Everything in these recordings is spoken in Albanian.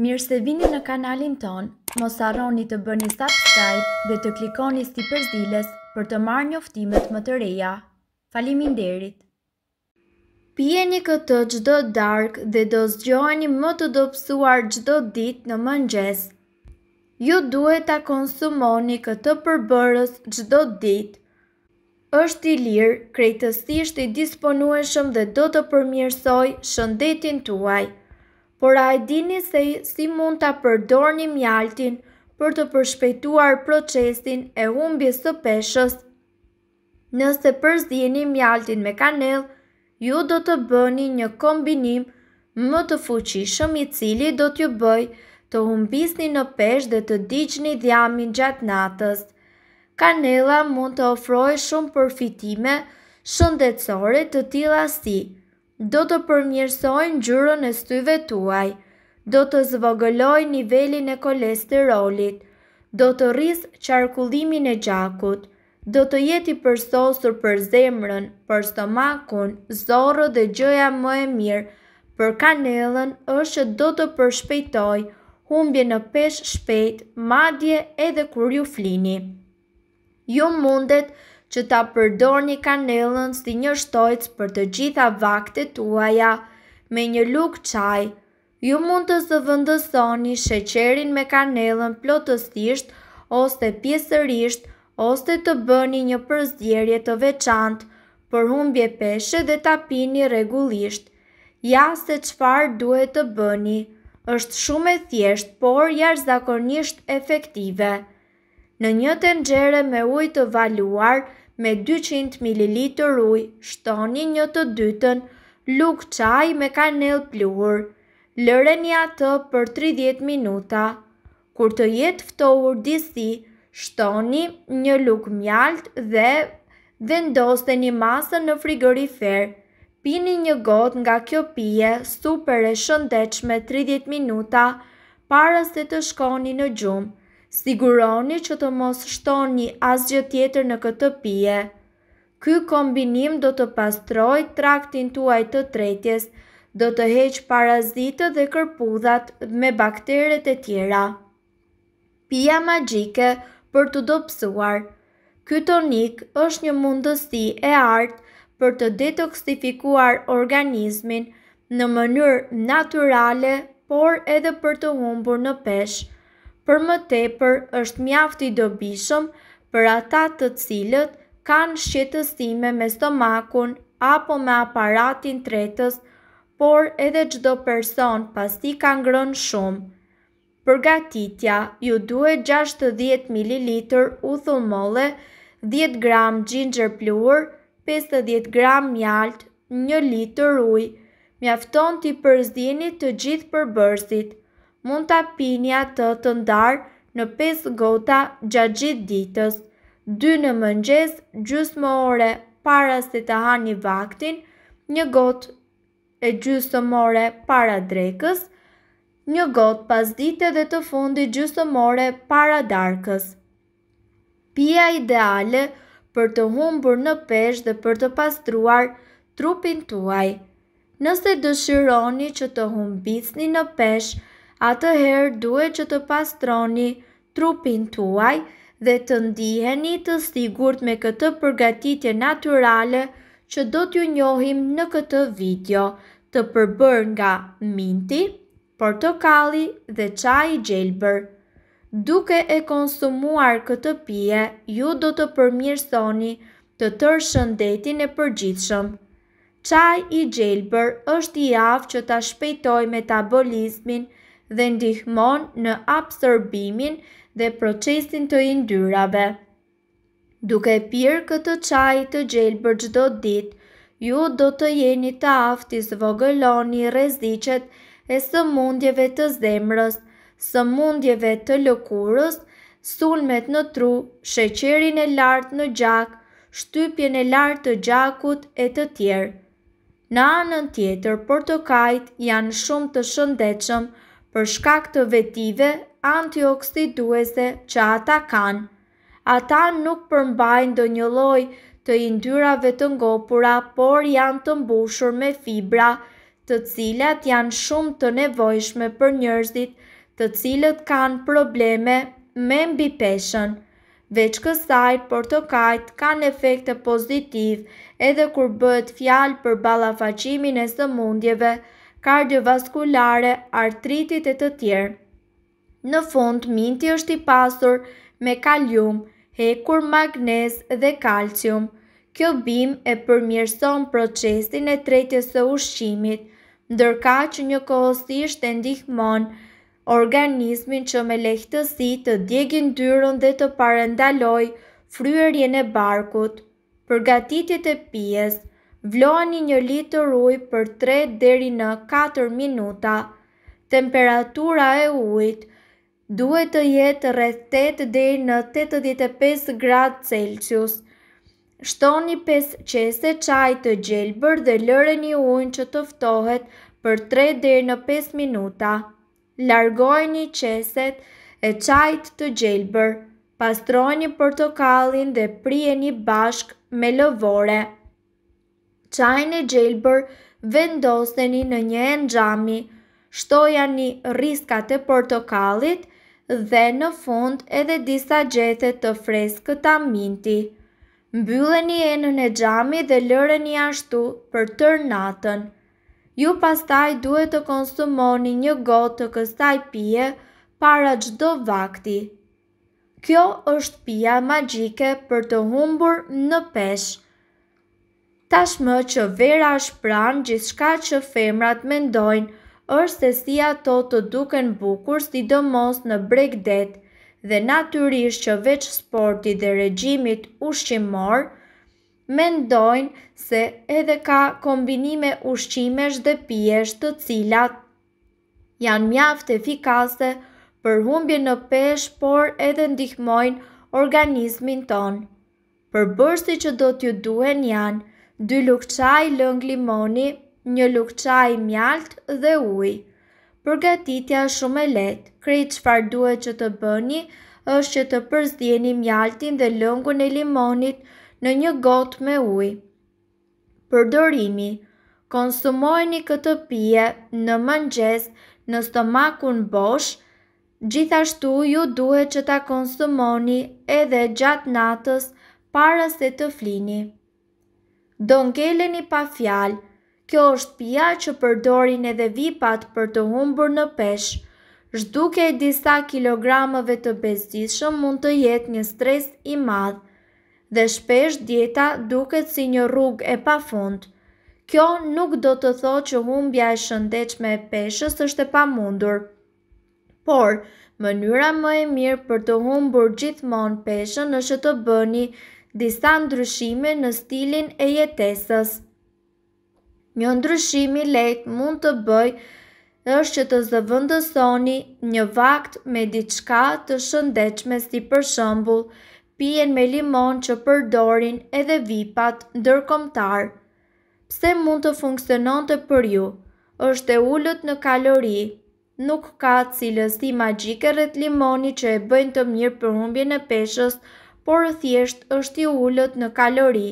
Mirë se vini në kanalin ton, mos arroni të bëni subscribe dhe të klikoni si përzdiles për të marrë njoftimet më të reja. Falimin derit! Pjeni këtë gjdo dark dhe do zgjoheni më të dopsuar gjdo dit në mëngjes. Ju duhet të konsumoni këtë përbërës gjdo dit. Êshtë i lirë, krejtësisht i disponueshëm dhe do të përmirësoj shëndetin tuaj por a e dini se si mund të përdorni mjaltin për të përshpejtuar procesin e humbjes të peshës. Nëse përzini mjaltin me kanel, ju do të bëni një kombinim më të fuqishëm i cili do t'ju bëj të humbisni në peshë dhe të digjni dhjamin gjatë natës. Kanela mund të ofrojë shumë përfitime shëndetësore të tila si – do të përmjërsojnë ngjyrën e styve tuaj, do të zvogëlojnë nivelin e kolesterolit, do të rris qarkullimin e gjakut, do të jeti përsosur për zemrën, për stomakun, zorë dhe gjëja më e mirë, për kanelën është do të përshpejtoj humbje në pesh shpejt, madje edhe kur ju flini. Ju mundet të që ta përdorni kanelën si një shtojtë për të gjitha vakte tuaja me një lukë qaj. Ju mund të zëvëndësoni sheqerin me kanelën plotësisht ose pjesërisht ose të bëni një përzjerje të veçantë për humbje peshe dhe ta pini regullisht. Ja se qëfar duhet të bëni, është shumë e thjesht, por jash zakonisht efektive. Në një të me ujtë të valuar, me 200 ml uj, shtoni një të dytën, luk qaj me kanel pluhur, lëreni atë për 30 minuta. Kur të jetë ftohur disi, shtoni një luk mjalt dhe vendoste një masë në frigorifer. Pini një gotë nga kjo pije super e shëndeq me 30 minuta, para se të shkoni në gjumë. Siguroni që të mos shtoni asgjë tjetër në këtë pije. Ky kombinim do të pastroj traktin tuaj të tretjes, do të heq parazitë dhe kërpudhat me bakteret e tjera. Pija magjike për të dopsuar. Ky tonik është një mundësi e artë për të detoksifikuar organizmin në mënyrë natyrale, por edhe për të humbur në peshë për më tepër është mjaft i dobishëm për ata të cilët kanë shqetësime me stomakun apo me aparatin tretës, por edhe gjdo person pas ti ka ngrën shumë. Përgatitja ju duhet 60 ml uthumole, 10 g ginger pluer, 50 g mjalt, 1 litër uj. Mjafton ti përzdini të gjithë përbërsit mund të pini atë të ndarë në 5 gota gjatë gjithë ditës, 2 në mëngjes gjusë më ore para se të hani vaktin, një gotë e gjusë të more para drekës, një gotë pas dite dhe të fundi gjusë të more para darkës. Pia ideale për të humbur në pesh dhe për të pastruar trupin tuaj. Nëse dëshironi që të humbisni në peshë, A të herë duhet që të pastroni trupin tuaj dhe të ndiheni të sigurt me këtë përgatitje naturale që do t'ju njohim në këtë video të përbër nga minti, portokali dhe qaj i gjelbër. Duke e konsumuar këtë pje, ju do të përmirësoni të tërë shëndetin e përgjithshëm. Qaj i gjelbër është i avë që t'a shpejtoj metabolizmin, dhe ndihmon në absorbimin dhe procesin të yndyrave. Duke pirë këtë çaj të gjelbër çdo ditë, ju do të jeni të aftë të vogëloni rreziqet e sëmundjeve të zemrës, sëmundjeve të lëkurës, sulmet në tru, sheqerin e lartë në gjak, shtypjen e lartë të gjakut e të tjerë. Në anën tjetër, portokajt janë shumë të shëndetshëm, për shkak të vetive antioksiduese që ata kanë. Ata nuk përmbajnë do një loj të indyrave të ngopura, por janë të mbushur me fibra të cilat janë shumë të nevojshme për njërzit të cilat kanë probleme me mbi peshen. Veç kësaj, portokajt kanë efekte pozitiv edhe kur bëhet fjalë për balafacimin e së mundjeve, kardiovaskulare, artritit e të tjerë. Në fund, minti është i pasur me kalium, hekur magnez dhe kalcium. Kjo bim e përmjërson procesin e tretjes së ushqimit, ndërka që një kohësisht e ndihmon organismin që me lehtësi të djegin dyrën dhe të parendaloj fryërjen e barkut. Përgatitit e pjesë Vloni një litër ujë për 3 deri në 4 minuta. Temperatura e ujit duhet të jetë rreth 8 deri në 85 gradë Celsius. Shtoni 5 qese çaj të gjelbër dhe lëreni ujin që të ftohet për 3 deri në 5 minuta. Largojeni çeset e çajit të gjelbër. Pastrojeni portokallin dhe prieni bashk me lëvorë qajn e gjelbër vendoseni në një enxami, shtoja një riskat e portokalit dhe në fund edhe disa gjethe të freskë të aminti. Mbylleni enën e gjami dhe lëreni ashtu për tërnatën. Ju pastaj duhet të konsumoni një gotë të kësaj pije para gjdo vakti. Kjo është pija magjike për të humbur në peshë tashmë që vera është pranë gjithë shka që femrat mendojnë, është se si ato të duken bukur si do mos në bregdet dhe naturisht që veç sporti dhe regjimit ushqimor, mendojnë se edhe ka kombinime ushqimesh dhe piesh të cilat janë mjaft efikase për humbje në pesh, por edhe ndihmojnë organizmin tonë. Për bërsi që do t'ju duhen janë, dy lukë qaj lëngë limoni, një lukë qaj mjaltë dhe ujë. Përgatitja shumë e letë, krejt që farë duhet që të bëni, është që të përzdjeni mjaltin dhe lëngu në limonit në një gotë me ujë. Përdorimi Konsumojni këtë pje në mëngjes në stomakun bosh, gjithashtu ju duhet që ta konsumoni edhe gjatë natës para se të flini do ngeleni pa fjalë. Kjo është pia që përdorin edhe vipat për të humbur në peshë. Zhduke e disa kilogramëve të bezdishëm mund të jetë një stres i madhë dhe shpesh dieta duket si një rrug e pa Kjo nuk do të tho që humbja e shëndechme e peshës është e pa mundur. Por, mënyra më e mirë për të humbur gjithmon peshën është të bëni disa ndryshime në stilin e jetesës. Një ndryshimi let mund të bëj është që të zëvëndësoni një vakt me diçka të shëndechme si për shëmbull, pijen me limon që përdorin edhe vipat dërkomtar. Pse mund të funksionon të për ju, është e ullët në kalori, nuk ka cilës i magjike rët limoni që e bëjnë të mirë për humbje në peshës, por thjesht është i ullët në kalori.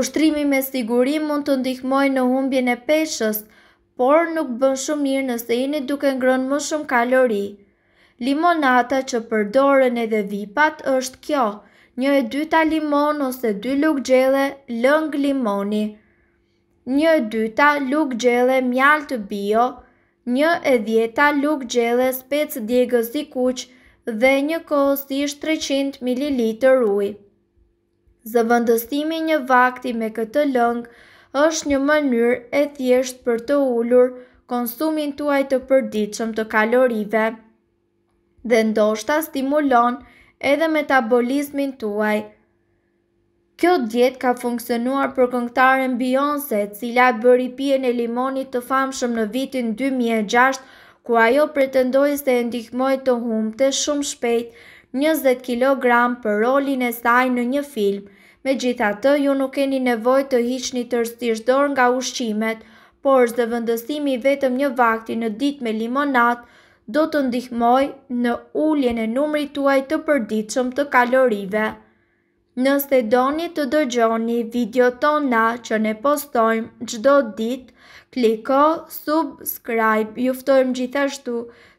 Ushtrimi me siguri mund të ndihmoj në humbjen e peshës, por nuk bën shumë mirë nëse jeni duke ngrënë më shumë kalori. Limonata që përdoren edhe vipat është kjo, një e dyta limon ose dy luk gjele lëng limoni, një e dyta luk gjele mjal të bio, një e djeta luk gjele spec djegës i kuqë, dhe një kost ishtë 300 ml uj. Zëvëndëstimi një vakti me këtë lëngë është një mënyrë e thjesht për të ullur konsumin tuaj të përdiqëm të kalorive dhe ndoshta stimulon edhe metabolizmin tuaj. Kjo djetë ka funksionuar për këngtaren Beyoncé, cila bëri pjen e limonit të famshëm në vitin 2006 ku ajo pretendoj se ndihmoj të humë të shumë shpejt 20 kg për rolin e saj në një film. Me gjitha të ju nuk keni nevoj të hiqni të dorë nga ushqimet, por zë vëndësimi vetëm një vakti në dit me limonat do të ndihmoj në ulljen e numri tuaj të përdiqëm të kalorive. Nëse doni të dëgjoni video tona që ne postojmë gjdo dit, kliko subscribe, juftojmë gjithashtu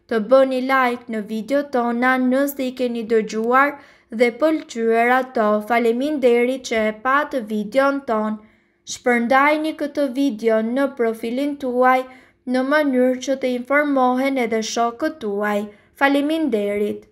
të bëni like në video tona nëse i keni dëgjuar dhe pëlqyër ato falemin deri që e patë video në tonë. Shpërndajni këtë video në profilin tuaj në mënyrë që të informohen edhe shokët tuaj. Falemin derit!